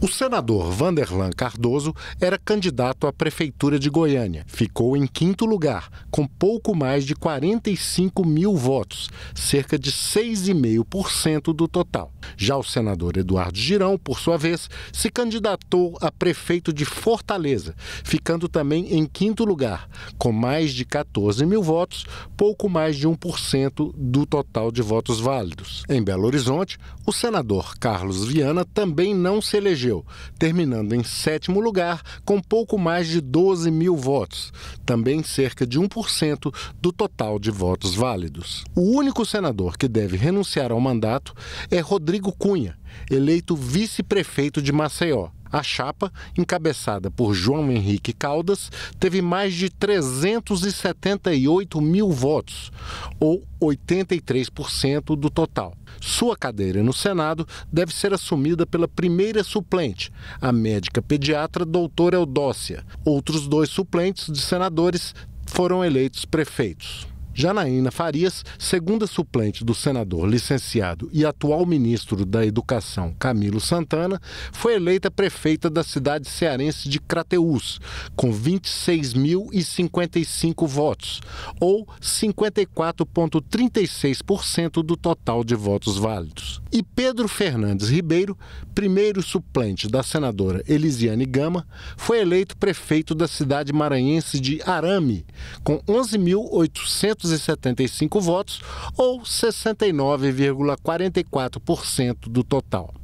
O senador Vanderlan Cardoso era candidato à prefeitura de Goiânia. Ficou em quinto lugar, com pouco mais de 45 mil votos, cerca de 6,5% do total. Já o senador Eduardo Girão, por sua vez, se candidatou a prefeito de Fortaleza, ficando também em quinto lugar, com mais de 14 mil votos, pouco mais de 1% do total de votos válidos. Em Belo Horizonte, o senador Carlos Viana também não se elegeu, terminando em sétimo lugar, com pouco mais de 12 mil votos, também cerca de 1% do total de votos válidos. O único senador que deve renunciar ao mandato é Rodrigo. Rodrigo Cunha, eleito vice-prefeito de Maceió. A chapa, encabeçada por João Henrique Caldas, teve mais de 378 mil votos, ou 83% do total. Sua cadeira no Senado deve ser assumida pela primeira suplente, a médica pediatra doutora Eudócia. Outros dois suplentes de senadores foram eleitos prefeitos. Janaína Farias, segunda suplente do senador licenciado e atual ministro da Educação Camilo Santana, foi eleita prefeita da cidade cearense de Crateús, com 26.055 votos, ou 54,36% do total de votos válidos. E Pedro Fernandes Ribeiro, primeiro suplente da senadora Elisiane Gama, foi eleito prefeito da cidade maranhense de Arame, com 11.800 275 votos, ou 69,44% do total.